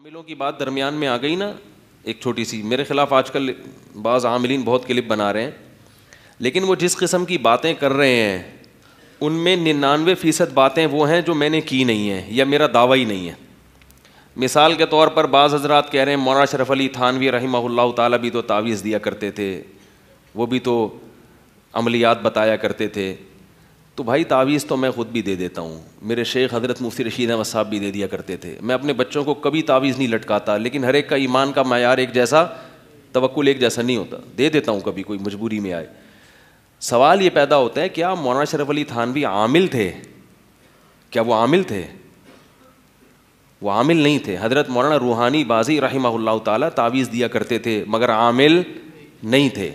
आमिलों की बात दरमियान में आ गई ना एक छोटी सी मेरे खिलाफ आजकल बाज़ आमिलीन बहुत क्लिप बना रहे हैं लेकिन वो जिस किस्म की बातें कर रहे हैं उनमें निन्यानवे फ़ीसद बातें वो हैं जो मैंने की नहीं है या मेरा दावा ही नहीं है मिसाल के तौर पर बाज़ हजरात कह रहे हैं मौलाना शरफ अली थानवी रही ताला भी तो तावीज़ दिया करते थे वो भी तो अमलियात बताया करते थे तो भाई तावीज़ तो मैं ख़ुद भी दे देता हूँ मेरे शेख हज़रत मुफ्ती रशीद अहमद साहब भी दे दिया करते थे मैं अपने बच्चों को कभी तावीज़ नहीं लटकाता लेकिन हर एक का ईमान का मैार एक जैसा तवक्ल एक जैसा नहीं होता दे देता हूँ कभी कोई मजबूरी में आए सवाल ये पैदा होता है क्या मौलाना शरफ अली थान भी आमिल थे क्या वो आमिल थे वो आमिल नहीं थे हज़रत मौलाना रूहानी बाजी रही तावीज़ दिया करते थे मगर आमिल नहीं थे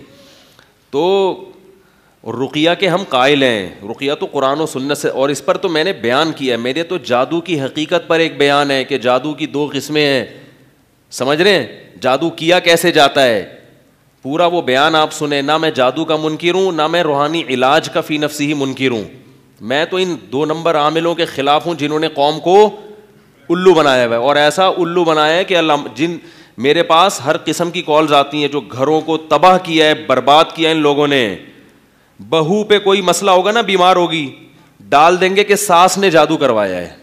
तो और रुकिया के हम कायल हैं रुकिया तो कुरान और सुन्नत से और इस पर तो मैंने बयान किया है मेरे तो जादू की हकीकत पर एक बयान है कि जादू की दो किस्में हैं समझ रहे हैं जादू किया कैसे जाता है पूरा वो बयान आप सुने ना मैं जादू का मुनकर हूँ ना मैं रूहानी इलाज का फ़ी नफसी ही मुनकर हूँ मैं तो इन दो नंबर आमिलों के ख़िलाफ़ हूँ जिन्होंने कौम को उल्लू बनाया हुआ है और ऐसा उल्लू बनाया है कि अल्लाह जिन मेरे पास हर किस्म की कॉल्स आती हैं जो घरों को तबाह किया है बर्बाद किया है इन लोगों ने बहू पे कोई मसला होगा ना बीमार होगी डाल देंगे कि सास ने जादू करवाया है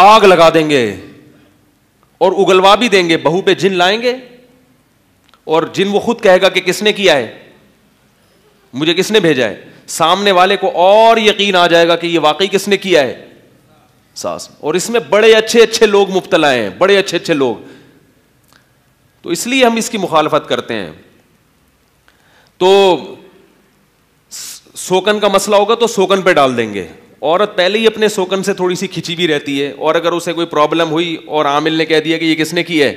आग लगा देंगे और उगलवा भी देंगे बहू पे जिन लाएंगे और जिन वो खुद कहेगा कि किसने किया है मुझे किसने भेजा है सामने वाले को और यकीन आ जाएगा कि ये वाकई किसने किया है सास और इसमें बड़े अच्छे अच्छे लोग मुबतला हैं बड़े अच्छे अच्छे लोग तो इसलिए हम इसकी मुखालफत करते हैं तो सोकन का मसला होगा तो सोकन पे डाल देंगे औरत पहले ही अपने सोकन से थोड़ी सी खिंची भी रहती है और अगर उसे कोई प्रॉब्लम हुई और आमिल ने कह दिया कि ये किसने की है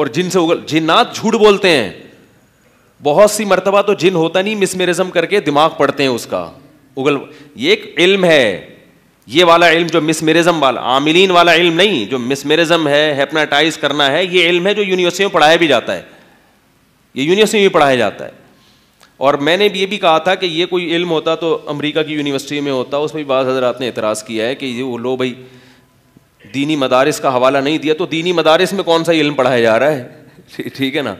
और जिन से उगल जिन्नात झूठ बोलते हैं बहुत सी मरतबा तो जिन होता नहीं मिसमेरिज्म करके दिमाग पढ़ते हैं उसका उगल ये एक इल्म है ये वाला इल्म जो मिसमेरिज्म वाला आमिलीन वाला इल्म नहीं जो मिसमेरिज्म है हेपनाटाइज करना है ये इल्म है जो यूनिवर्सिटी में पढ़ाया भी जाता है ये यूनिवर्सिटी में भी पढ़ाया जाता है और मैंने भी ये भी कहा था कि ये कोई इल्म होता तो अमेरिका की यूनिवर्सिटी में होता उसमें भी बाज़ हजरात ने एतराज़ किया है कि ये वो लो भाई दीनी मदारस का हवाला नहीं दिया तो दीनी मदारस में कौन सा इल्म पढ़ाया जा रहा है ठीक है ना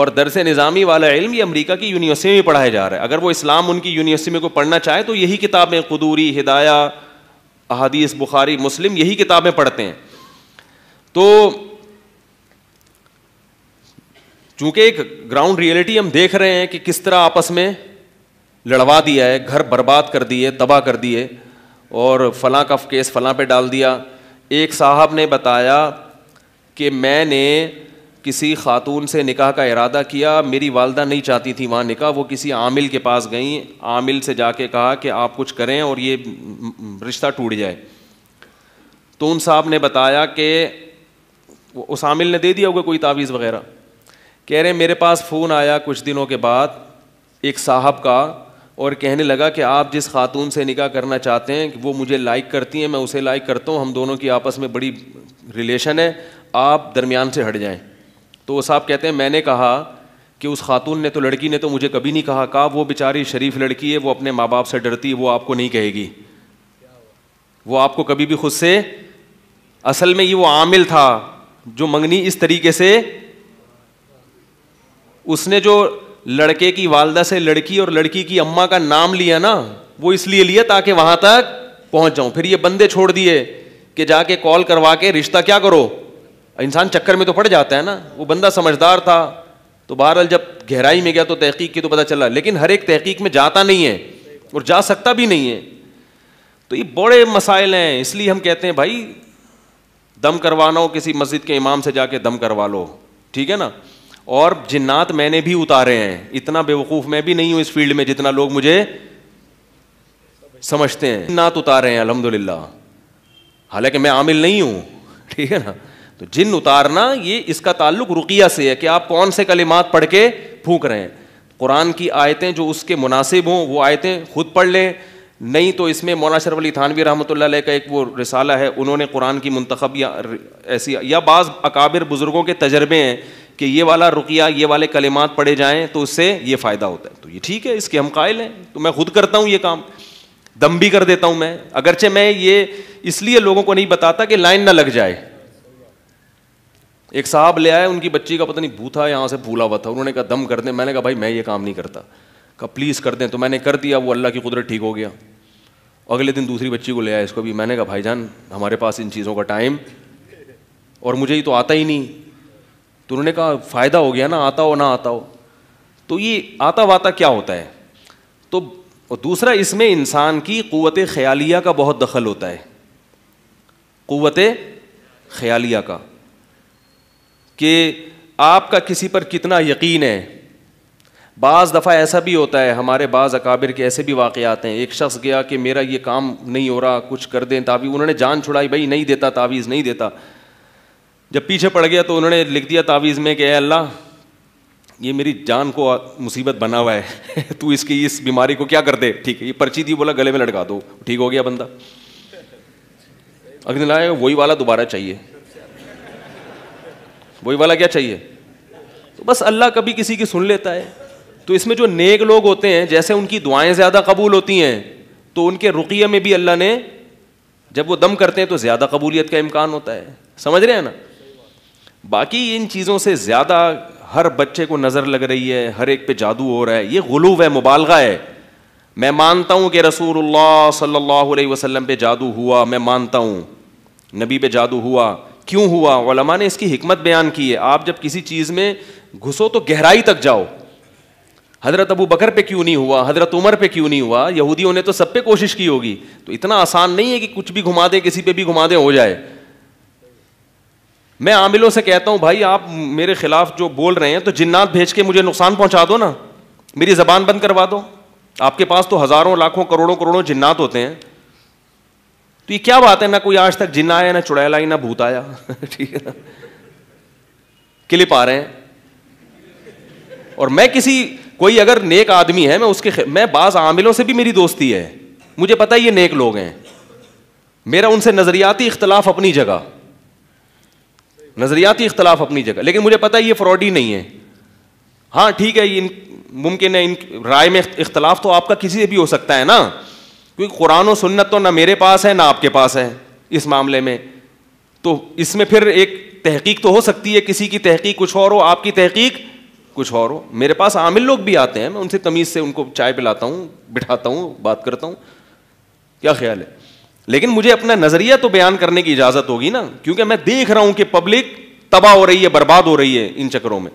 और दरस निज़ामी वाला इल्म ये अमेरिका की यूनिवर्सिटी में पढ़ाया जा रहा है अगर वो इस्लाम उनकी यूनिवर्सिटी में को पढ़ना चाहे तो यही किताबें कदूरी हिदाया अहादीस बुखारी मुस्लिम यही किताबें पढ़ते हैं तो चूंकि एक ग्राउंड रियलिटी हम देख रहे हैं कि किस तरह आपस में लड़वा दिया है घर बर्बाद कर दिए तबाह कर दिए और फला का केस फला पे डाल दिया एक साहब ने बताया कि मैंने किसी खातून से निकाह का इरादा किया मेरी वालदा नहीं चाहती थी वहाँ निकाह वो किसी आमिल के पास गई आमिल से जाके कहा कि आप कुछ करें और ये रिश्ता टूट जाए तो उन साहब ने बताया कि उस आमिल ने दे दिया होगा कोई तावीज़ वगैरह कह रहे मेरे पास फ़ोन आया कुछ दिनों के बाद एक साहब का और कहने लगा कि आप जिस खातून से निकाह करना चाहते हैं वो मुझे लाइक करती हैं मैं उसे लाइक करता हूँ हम दोनों की आपस में बड़ी रिलेशन है आप दरमियान से हट जाएँ तो वो साहब कहते हैं मैंने कहा कि उस खातून ने तो लड़की ने तो मुझे कभी नहीं कहा कहा वो बेचारी शरीफ लड़की है वो अपने माँ बाप से डरती है वो आपको नहीं कहेगी वो आपको कभी भी खुद से असल में ये वो आमिल था जो मंगनी इस तरीके से उसने जो लड़के की वालदा से लड़की और लड़की की अम्मा का नाम लिया ना वो इसलिए लिया ताकि वहाँ तक पहुँच जाऊँ फिर ये बंदे छोड़ दिए कि जाके कॉल करवा के रिश्ता क्या करो इंसान चक्कर में तो पड़ जाता है ना वो बंदा समझदार था तो बहरहाल जब गहराई में गया तो तहकीक की तो पता चला लेकिन हर एक तहकीक में जाता नहीं है और जा सकता भी नहीं है तो ये बड़े मसाइल हैं इसलिए हम कहते हैं भाई दम करवाना हो किसी मस्जिद के इमाम से जाके दम करवा लो ठीक है ना और जिन्नात मैंने भी उतारे हैं इतना बेवकूफ़ मैं भी नहीं हूं इस फील्ड में जितना लोग मुझे समझते हैं जिन्नात उतारे हैं ला हालांकि मैं आमिल नहीं हूं ठीक है ना तो जिन उतारना ये इसका ताल्लुक रुकिया से है कि आप कौन से कलिमात पढ़ के फूक रहे हैं कुरान की आयतें जो उसके मुनासिब हों वो आयतें खुद पढ़ लें नहीं तो इसमें मौना शरफ अली थानवी रहमत का एक वो रिसाला है उन्होंने कुरान की मंतखब या ऐसी या बाज़ अकाबिर बुज़ुर्गों के तजर्बे हैं कि ये वाला रुकिया ये वाले कलिमात पढ़े जाएँ तो उससे ये फ़ायदा होता है तो ये ठीक है इसके हम कायल हैं तो मैं खुद करता हूँ ये काम दम भी कर देता हूँ मैं अगरचे मैं ये इसलिए लोगों को नहीं बताता कि लाइन ना लग जाए एक साहब ले आए उनकी बच्ची का पता नहीं भूथा था यहाँ से भूला हुआ था उन्होंने कहा दम कर दे मैंने कहा भाई मैं ये काम नहीं करता कहा प्लीज़ कर दें तो मैंने कर दिया वो अल्लाह की कुदरत ठीक हो गया अगले दिन दूसरी बच्ची को ले आया इसको भी मैंने कहा भाई जान हमारे पास इन चीज़ों का टाइम और मुझे ये तो आता ही नहीं तो उन्होंने कहा फ़ायदा हो गया ना आता हो ना आता हो तो ये आता वाता क्या होता है तो और दूसरा इसमें इंसान की क़वत ख़यालिया का बहुत दखल होता है क़वत ख्यालिया का कि आपका किसी पर कितना यकीन है बाज़ दफ़ा ऐसा भी होता है हमारे बाज़ अकाबिर के ऐसे भी वाक़ आते हैं एक शख्स गया कि मेरा ये काम नहीं हो रहा कुछ कर दें तावीज़ उन्होंने जान छुड़ाई भाई नहीं देता तावीज़ नहीं देता जब पीछे पड़ गया तो उन्होंने लिख दिया तावीज़ में कि अल्लाह ये मेरी जान को मुसीबत बना हुआ है तू इसकी इस बीमारी को क्या कर दे ठीक है ये पर्ची दी बोला गले में लटका दो ठीक हो गया बंदा अगले दिन वही वाला दोबारा चाहिए वही वाला क्या चाहिए तो बस अल्लाह कभी किसी की सुन लेता है तो इसमें जो नेक लोग होते हैं जैसे उनकी दुआएं ज़्यादा कबूल होती हैं तो उनके रुकिए में भी अल्लाह ने जब वो दम करते हैं तो ज़्यादा कबूलियत का इम्कान होता है समझ रहे हैं ना बाकी इन चीज़ों से ज़्यादा हर बच्चे को नज़र लग रही है हर एक पे जादू हो रहा है ये गलूब है मुबालगा है मैं मानता हूँ कि रसूल सल्लल्लाहु अलैहि वसल्लम पे जादू हुआ मैं मानता हूँ नबी पे जादू हुआ क्यों हुआ ने इसकी हमत बयान की है आप जब किसी चीज़ में घुसो तो गहराई तक जाओ हज़रत अबू बकर पे क्यों नहीं हुआ हज़रत उमर पे क्यों नहीं हुआ यहूदियों ने तो सब पे कोशिश की होगी तो इतना आसान नहीं है कि कुछ भी घुमा दे किसी पे भी घुमा दे हो जाए मैं आमिलों से कहता हूं भाई आप मेरे खिलाफ जो बोल रहे हैं तो जिन्नात भेज के मुझे नुकसान पहुंचा दो ना मेरी जबान बंद करवा दो आपके पास तो हज़ारों लाखों करोड़ों करोड़ों जिन्नात होते हैं तो ये क्या बात है ना कोई आज तक जिन्ना आया ना चुड़ैल आई ना भूत आया ठीक है ना क्लिप आ रहे हैं और मैं किसी कोई अगर नेक आदमी है मैं उसके मैं बाज़ आमिलों से भी मेरी दोस्ती है मुझे पता है ये नेक लोग हैं मेरा उनसे नज़रियाती इख्तलाफ अपनी जगह नज़रियाती इख्तलाफ अपनी जगह लेकिन मुझे पता है ये फ्रॉड ही नहीं है हाँ ठीक है इन मुमकिन है इन राय में इख्तलाफ तो आपका किसी से भी हो सकता है ना क्योंकि कुरान और सुन्नत तो ना मेरे पास है ना आपके पास है इस मामले में तो इसमें फिर एक तहकीक तो हो सकती है किसी की तहकीक कुछ और हो आपकी तहकीक कुछ और हो मेरे पास आमिल लोग भी आते हैं मैं उनसे तमीज़ से उनको चाय पिलाता हूँ बिठाता हूं बात करता हूं क्या ख्याल है लेकिन मुझे अपना नज़रिया तो बयान करने की इजाज़त होगी ना क्योंकि मैं देख रहा हूं कि पब्लिक तबाह हो रही है बर्बाद हो रही है इन चक्करों में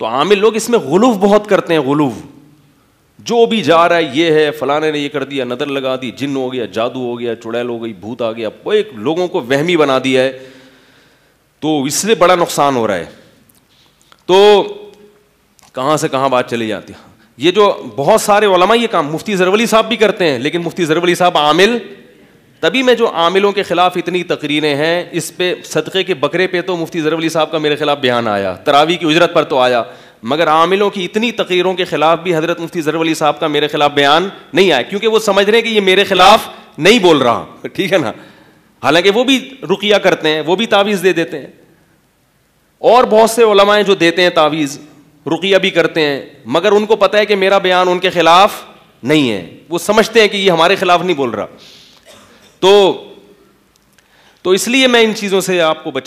तो आमिल लोग इसमें गुलूफ बहुत करते हैं गुलूफ जो भी जा रहा है ये है फलाने ने ये कर दिया नदर लगा दी जिन हो गया जादू हो गया चुड़ैल हो गई भूत आ गया वो एक लोगों को वहमी बना दिया है तो इससे बड़ा नुकसान हो रहा है तो कहाँ से कहाँ बात चली जाती है ये जो बहुत सारे ओलमा ये काम मुफ्ती जरवली साहब भी करते हैं लेकिन मुफ्ती जरवली साहब आमिल तभी मैं जो आमिलों के खिलाफ इतनी तकरीरें हैं इस पर सदक़े के बकरे पे तो मुफ्ती जरवली साहब का मेरे खिलाफ बयान आया तरावी की उजरत पर तो आया मगर आमिलों की इतनी तकरीरों के खिलाफ भी हजरत मुफ्ती जरवली साहब का मेरे खिलाफ बयान नहीं आया क्योंकि वो समझ रहे हैं कि ये मेरे खिलाफ नहीं बोल रहा ठीक है ना हालांकि वो भी रुकिया करते हैं वो भी तावीज़ दे देते हैं और बहुत से ओलमाएँ जो देते हैं तावीज़ रुकिया भी करते हैं मगर उनको पता है कि मेरा बयान उनके खिलाफ नहीं है वो समझते हैं कि ये हमारे खिलाफ नहीं बोल रहा तो तो इसलिए मैं इन चीज़ों से आपको बचा